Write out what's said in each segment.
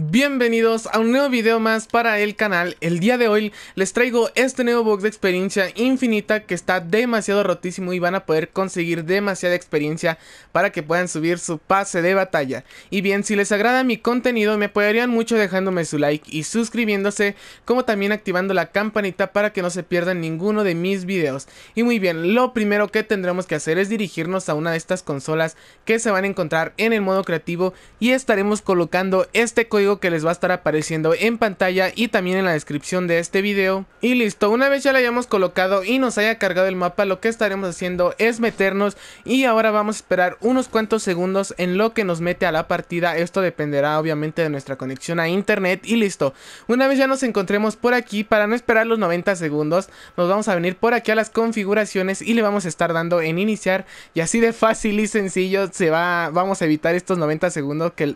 Bienvenidos a un nuevo video más para el canal, el día de hoy les traigo este nuevo box de experiencia infinita que está demasiado rotísimo y van a poder conseguir demasiada experiencia para que puedan subir su pase de batalla. Y bien, si les agrada mi contenido me apoyarían mucho dejándome su like y suscribiéndose, como también activando la campanita para que no se pierdan ninguno de mis videos. Y muy bien, lo primero que tendremos que hacer es dirigirnos a una de estas consolas que se van a encontrar en el modo creativo y estaremos colocando este código que les va a estar apareciendo en pantalla y también en la descripción de este video. Y listo, una vez ya lo hayamos colocado y nos haya cargado el mapa, lo que estaremos haciendo es meternos y ahora vamos a esperar unos cuantos segundos en lo que nos mete a la partida. Esto dependerá obviamente de nuestra conexión a internet y listo. Una vez ya nos encontremos por aquí, para no esperar los 90 segundos, nos vamos a venir por aquí a las configuraciones y le vamos a estar dando en iniciar y así de fácil y sencillo se va, vamos a evitar estos 90 segundos que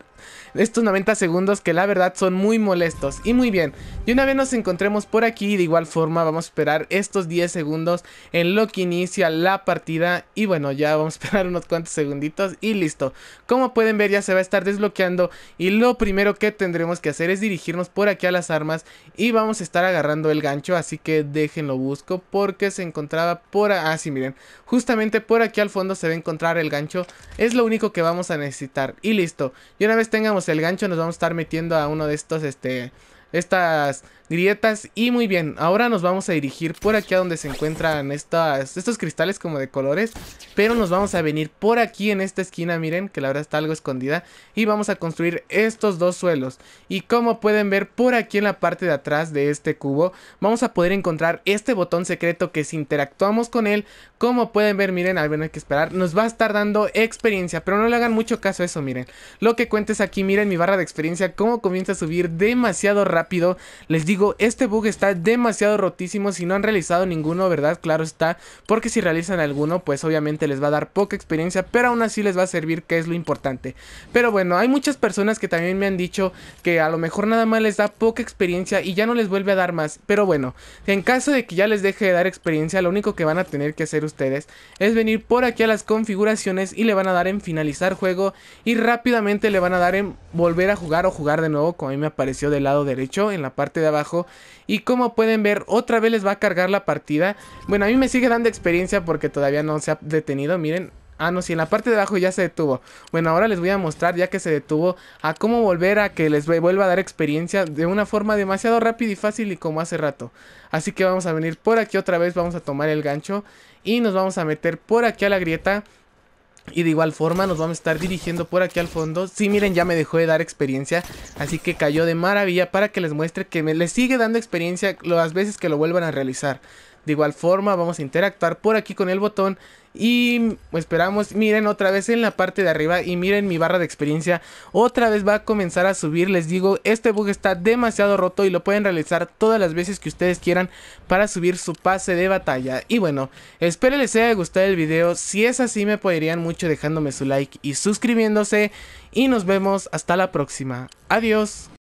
estos 90 segundos que la verdad son muy molestos. Y muy bien, y una vez nos encontremos por aquí, de igual forma vamos a esperar estos 10 segundos en lo que inicia la partida. Y bueno, ya vamos a esperar unos cuantos segunditos y listo. Como pueden ver ya se va a estar desbloqueando y lo primero que tendremos que hacer es dirigirnos por aquí a las armas y vamos a estar agarrando el gancho. Así que déjenlo busco porque se encontraba por... Ah, sí, miren, justamente por aquí al fondo se va a encontrar el gancho. Es lo único que vamos a necesitar y listo. Y una vez tengamos el gancho nos vamos a estar metiendo metiendo a uno de estos, este, estas grietas. Y muy bien, ahora nos vamos a dirigir por aquí a donde se encuentran estas, estos cristales como de colores. Pero nos vamos a venir por aquí en esta esquina, miren, que la verdad está algo escondida. Y vamos a construir estos dos suelos. Y como pueden ver por aquí en la parte de atrás de este cubo, vamos a poder encontrar este botón secreto que si interactuamos con él, como pueden ver, miren, al menos hay que esperar, nos va a estar dando experiencia. Pero no le hagan mucho caso a eso, miren. Lo que cuentes aquí, miren mi barra de experiencia, cómo comienza a subir demasiado rápido les digo, este bug está demasiado rotísimo. Si no han realizado ninguno, ¿verdad? Claro está. Porque si realizan alguno, pues obviamente les va a dar poca experiencia. Pero aún así les va a servir, que es lo importante. Pero bueno, hay muchas personas que también me han dicho que a lo mejor nada más les da poca experiencia y ya no les vuelve a dar más. Pero bueno, en caso de que ya les deje de dar experiencia, lo único que van a tener que hacer ustedes es venir por aquí a las configuraciones y le van a dar en finalizar juego y rápidamente le van a dar en volver a jugar o jugar de nuevo como a mí me apareció del lado derecho en la parte de abajo. Y como pueden ver, otra vez les va a cargar la partida. Bueno, a mí me sigue dando experiencia porque todavía no se ha detenido, miren. Ah, no, si en la parte de abajo ya se detuvo. Bueno, ahora les voy a mostrar, ya que se detuvo, a cómo volver a que les vuelva a dar experiencia de una forma demasiado rápida y fácil y como hace rato. Así que vamos a venir por aquí otra vez, vamos a tomar el gancho y nos vamos a meter por aquí a la grieta. Y de igual forma nos vamos a estar dirigiendo por aquí al fondo. Sí, miren, ya me dejó de dar experiencia. Así que cayó de maravilla para que les muestre que me le sigue dando experiencia las veces que lo vuelvan a realizar. De igual forma, vamos a interactuar por aquí con el botón y esperamos, miren otra vez en la parte de arriba y miren mi barra de experiencia Otra vez va a comenzar a subir, les digo, este bug está demasiado roto y lo pueden realizar todas las veces que ustedes quieran Para subir su pase de batalla Y bueno, espero les haya gustado el video, si es así me apoyarían mucho dejándome su like y suscribiéndose Y nos vemos hasta la próxima, adiós